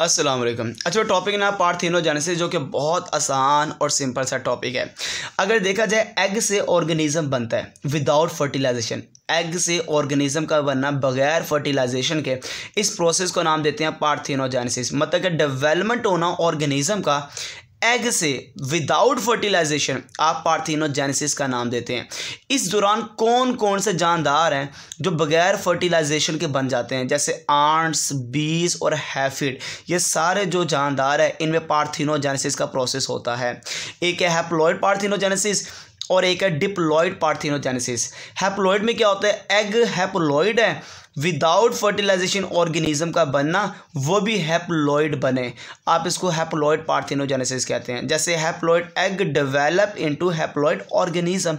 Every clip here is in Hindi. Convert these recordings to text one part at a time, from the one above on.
असलम अच्छा टॉपिक ना पार्ट जाने से जो कि बहुत आसान और सिंपल सा टॉपिक है अगर देखा जाए एग से ऑर्गेनिज्म बनता है विदाउट फर्टिलाइजेशन एग से ऑर्गेनिज्म का बनना बगैर फर्टिलाइजेशन के इस प्रोसेस को नाम देते हैं पार्थिनोजेनेसिस मतलब कि डेवलपमेंट होना ऑर्गेनिज्म का एग से विदाउट फर्टिलाइजेशन आप पार्थिनोजेनेसिस का नाम देते हैं इस दौरान कौन कौन से जानदार हैं जो बगैर फर्टिलाइजेशन के बन जाते हैं जैसे आंट्स बीज और हैफिड ये सारे जो जानदार हैं इनमें पार्थिनोजेनेसिस का प्रोसेस होता है एक है हैप्लॉयड पार्थिनोजेनेसिस और एक है डिप्लॉयड पार्थिनोजेनेसिस हैप्लॉयड में क्या होता है एग हैप्लॉयड है विदाउट फर्टिलाइजेशन ऑर्गेनिज्म का बनना वो भी हैप्लॉइड बने आप इसको हैप्लॉइड पार्थिनोजेनेसिस कहते हैं जैसे haploid egg develop into haploid organism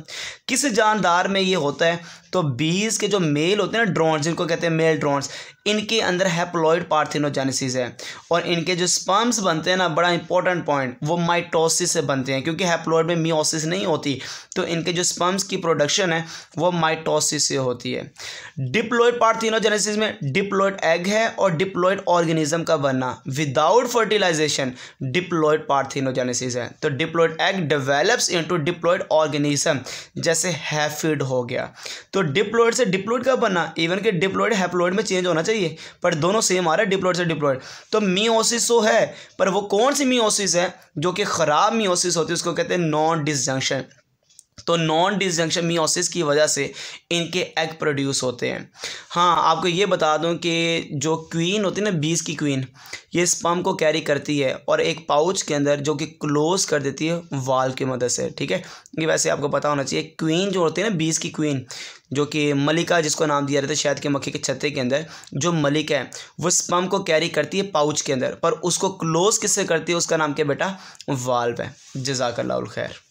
किस जानदार में ये होता है तो बीज के जो मेल होते हैं ना ड्रोन्स कहते हैं मेल ड्रोन्स इनके अंदर हैप्लोइड पार्थिनोजेनेसिस है और इनके जो स्पर्म्स बनते हैं ना बड़ा इंपॉर्टेंट पॉइंट वो माइटोसिस से बनते हैं क्योंकि हैप्लोइड में मियोसिस नहीं होती तो इनके जो स्पर्म्स की प्रोडक्शन है वो माइटोसिस से होती है डिप्लोइड पार्थ पार्थिनोजेनेसिस में डिप्लोइड एग है और डिप्लोइड ऑर्गेनिज्म का बनना विदाउट फर्टिलाइजेशन डिप्लोइड पार्थिनोजेनेसिस है तो diploid egg develops into diploid organism जैसे हैफिड हो गया तो डिप्लोइड से डिप्लोइड का बनना इवन के डिप्लोइड हैप्लोइड में चेंज होना चाहिए पर दोनों सेम आ रहा है डिप्लोइड से डिप्लोइड तो मियोसिस तो है पर वो कौन सी मियोसिस है जो कि ख़राब मियोसिस होती है उसको कहते हैं नॉन डिसजंक्शन तो नॉन डिसजंक्शन मियोसिस की वजह से इनके एग प्रोड्यूस होते हैं हाँ आपको ये बता दूं कि जो क्वीन होती है ना बीज की क्वीन ये स्पम को कैरी करती है और एक पाउच के अंदर जो कि क्लोज कर देती है वाल की मदद से ठीक है ये वैसे आपको पता होना चाहिए क्वीन जो होती है ना बीज की क्वीन जो कि मलिका जिसको नाम दिया जाता है शायद के मक्खी के छत्ते के अंदर जो मलिक है वो स्पम को कैरी करती है पाउच के अंदर पर उसको क्लोज किससे करती है उसका नाम क्या बेटा वाल्व है जजाकल्ला खैर